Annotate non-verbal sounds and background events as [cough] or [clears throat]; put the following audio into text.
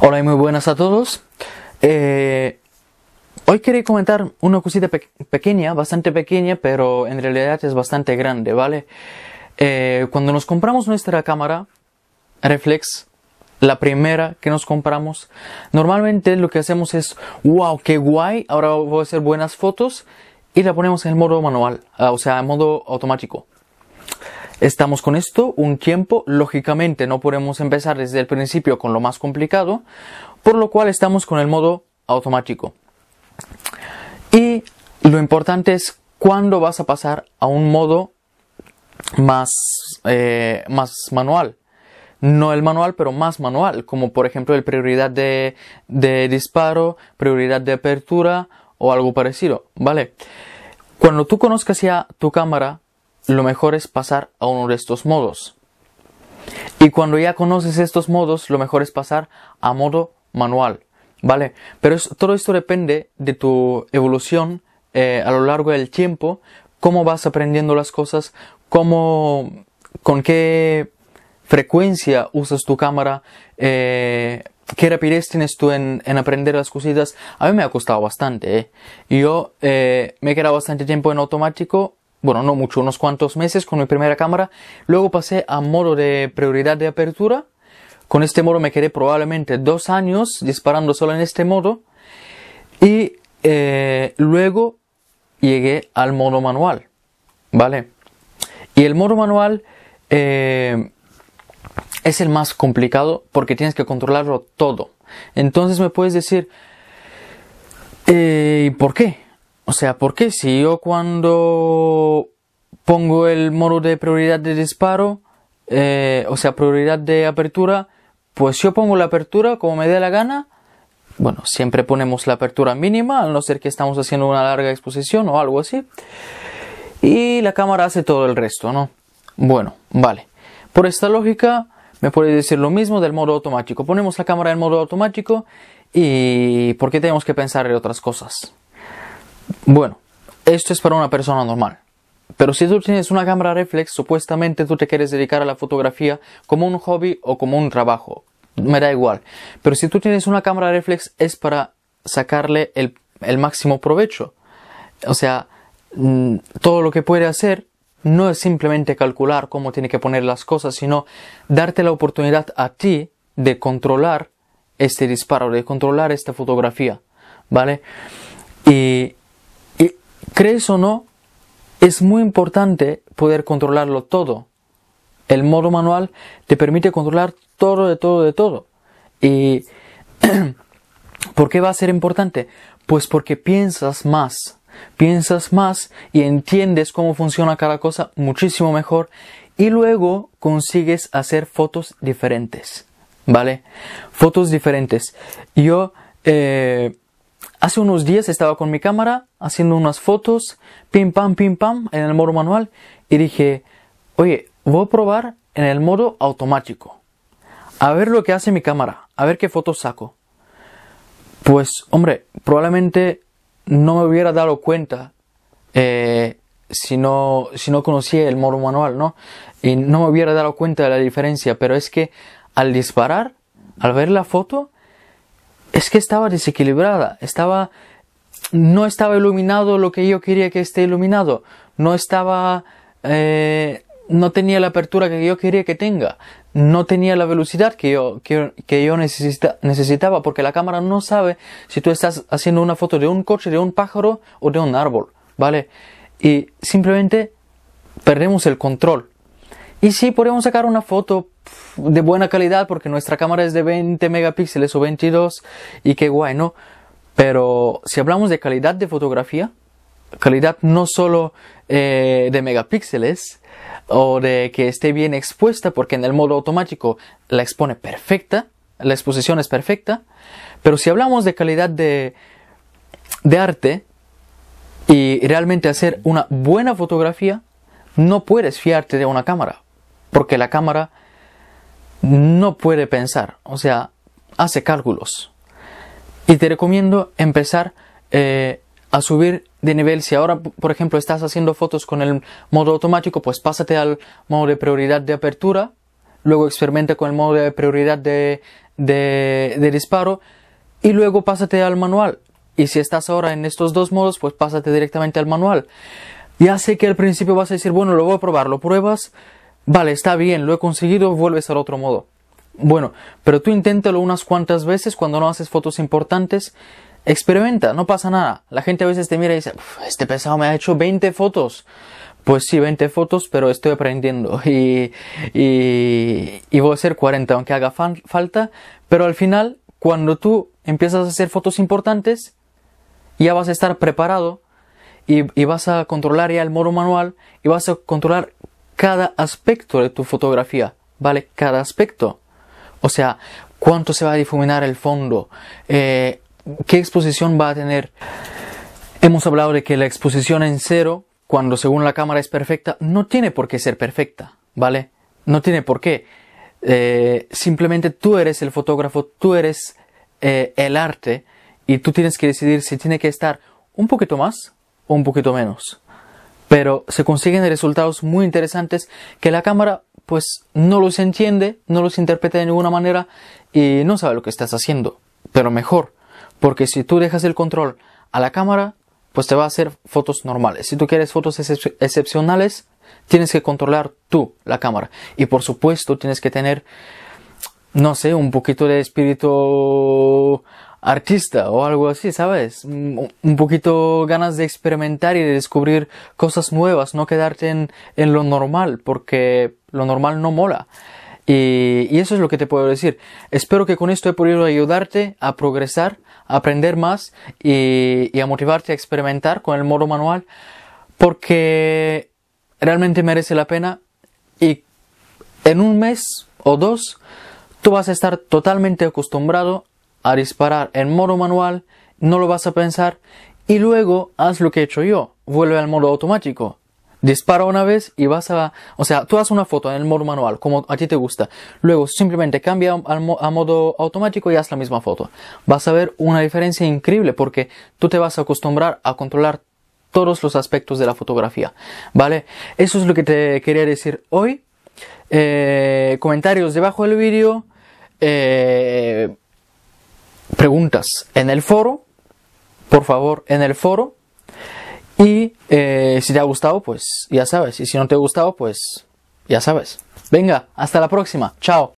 Hola y muy buenas a todos. Eh, hoy quería comentar una cosita pequeña, bastante pequeña, pero en realidad es bastante grande, ¿vale? Eh, cuando nos compramos nuestra cámara reflex, la primera que nos compramos, normalmente lo que hacemos es, wow, qué guay, ahora voy a hacer buenas fotos y la ponemos en modo manual, ah, o sea, en modo automático. Estamos con esto un tiempo, lógicamente no podemos empezar desde el principio con lo más complicado, por lo cual estamos con el modo automático. Y lo importante es cuándo vas a pasar a un modo más, eh, más manual. No el manual, pero más manual, como por ejemplo el prioridad de, de disparo, prioridad de apertura o algo parecido, ¿vale? Cuando tú conozcas ya tu cámara, lo mejor es pasar a uno de estos modos. Y cuando ya conoces estos modos, lo mejor es pasar a modo manual. ¿Vale? Pero todo esto depende de tu evolución eh, a lo largo del tiempo, cómo vas aprendiendo las cosas, cómo, con qué frecuencia usas tu cámara, eh, qué rapidez tienes tú en, aprender las cositas. A mí me ha costado bastante. ¿eh? Yo me he quedado bastante tiempo en automático bueno, no mucho, unos cuantos meses con mi primera cámara. Luego pasé a modo de prioridad de apertura. Con este modo me quedé probablemente dos años disparando solo en este modo. Y eh, luego llegué al modo manual. ¿Vale? Y el modo manual eh, es el más complicado porque tienes que controlarlo todo. Entonces me puedes decir, eh, ¿por qué? O sea, ¿por qué si yo cuando pongo el modo de prioridad de disparo, eh, o sea, prioridad de apertura, pues yo pongo la apertura como me dé la gana. Bueno, siempre ponemos la apertura mínima, a no ser que estamos haciendo una larga exposición o algo así. Y la cámara hace todo el resto, ¿no? Bueno, vale. Por esta lógica, me puede decir lo mismo del modo automático. Ponemos la cámara en modo automático y ¿por qué tenemos que pensar en otras cosas? Bueno, esto es para una persona normal. Pero si tú tienes una cámara reflex, supuestamente tú te quieres dedicar a la fotografía como un hobby o como un trabajo. Me da igual. Pero si tú tienes una cámara reflex es para sacarle el, el máximo provecho. O sea, mm, todo lo que puede hacer no es simplemente calcular cómo tiene que poner las cosas, sino darte la oportunidad a ti de controlar este disparo, de controlar esta fotografía. ¿Vale? Y Crees o no, es muy importante poder controlarlo todo. El modo manual te permite controlar todo de todo de todo. ¿Y [clears throat] por qué va a ser importante? Pues porque piensas más, piensas más y entiendes cómo funciona cada cosa muchísimo mejor y luego consigues hacer fotos diferentes. ¿Vale? Fotos diferentes. Yo eh, hace unos días estaba con mi cámara haciendo unas fotos, pim pam, pim pam, en el modo manual. Y dije, oye, voy a probar en el modo automático. A ver lo que hace mi cámara, a ver qué fotos saco. Pues, hombre, probablemente no me hubiera dado cuenta eh, si, no, si no conocía el modo manual, ¿no? Y no me hubiera dado cuenta de la diferencia, pero es que al disparar, al ver la foto, es que estaba desequilibrada, estaba no estaba iluminado lo que yo quería que esté iluminado, no estaba, eh, no tenía la apertura que yo quería que tenga, no tenía la velocidad que yo, que, yo necesitaba, porque la cámara no sabe si tú estás haciendo una foto de un coche, de un pájaro o de un árbol, ¿vale? Y simplemente perdemos el control. Y sí, podemos sacar una foto de buena calidad porque nuestra cámara es de 20 megapíxeles o 22 y qué guay, ¿no? Pero si hablamos de calidad de fotografía, calidad no solo eh, de megapíxeles o de que esté bien expuesta, porque en el modo automático la expone perfecta, la exposición es perfecta, pero si hablamos de calidad de arte y realmente hacer una buena fotografía, no puedes fiarte de una cámara, porque la cámara no puede pensar, o sea, hace cálculos. Y te recomiendo empezar eh, a subir de nivel. Si ahora, por ejemplo, estás haciendo fotos con el modo automático, pues pásate al modo de prioridad de apertura. Luego experimenta con el modo de prioridad de, de disparo. Y luego pásate al manual. Y si estás ahora en estos dos modos, pues pásate directamente al manual. Ya sé que al principio vas a decir, bueno, lo voy a probar, lo pruebas, vale, está bien, lo he conseguido, vuelves al otro modo. Bueno, pero tú inténtalo unas cuantas veces cuando no haces fotos importantes. Experimenta, no pasa nada. La gente a veces te mira y dice, este pesado me ha hecho 20 fotos. Pues sí, 20 fotos, pero estoy aprendiendo [laughs] y, y, voy a hacer 40 aunque haga falta. Pero al final, cuando tú empiezas a hacer fotos importantes, ya vas a estar preparado y, y vas a controlar ya el modo manual y vas a controlar cada aspecto de tu fotografía, ¿vale? Cada aspecto. O sea, cuánto se va a difuminar el fondo, eh, qué exposición va a tener. Hemos hablado de que la exposición en cero, cuando según la cámara es perfecta, no tiene por qué ser perfecta, ¿vale? No tiene por qué. Eh, simplemente tú eres el fotógrafo, tú eres eh, el arte y tú tienes que decidir si tiene que estar un poquito más o un poquito menos. Pero se consiguen resultados muy interesantes que la cámara pues no los entiende, no los interpreta de ninguna manera y no sabe lo que estás haciendo. Pero mejor, porque si tú dejas el control a la cámara, pues te va a hacer fotos normales. Si tú quieres fotos excepcionales, tienes que controlar tú la cámara. Y por supuesto, tienes que tener, no sé, un poquito de espíritu artista o algo así, ¿sabes? Un poquito ganas de experimentar y de descubrir cosas nuevas, no quedarte en, lo normal, porque lo normal no mola. Y, eso es lo que te puedo decir. Espero que con esto he podido ayudarte a progresar, a aprender más y, y a motivarte a experimentar con el modo manual, porque realmente merece la pena y en un mes o dos tú vas a estar totalmente acostumbrado a disparar en modo manual, no lo vas a pensar y luego haz lo que he hecho yo, vuelve al modo automático. Dispara una vez y vas a... O sea, tú haz una foto en el modo manual, como a ti te gusta. Luego simplemente cambia a modo automático y haz la misma foto. Vas a ver una diferencia increíble porque tú te vas a acostumbrar a controlar todos los aspectos de la fotografía. ¿Vale? Eso es lo que te quería decir hoy. Eh, comentarios debajo del vídeo. Eh, preguntas en el foro, por favor, en el foro. Y eh, si te ha gustado, pues ya sabes. Y si no te ha gustado, pues ya sabes. Venga, hasta la próxima. Chao.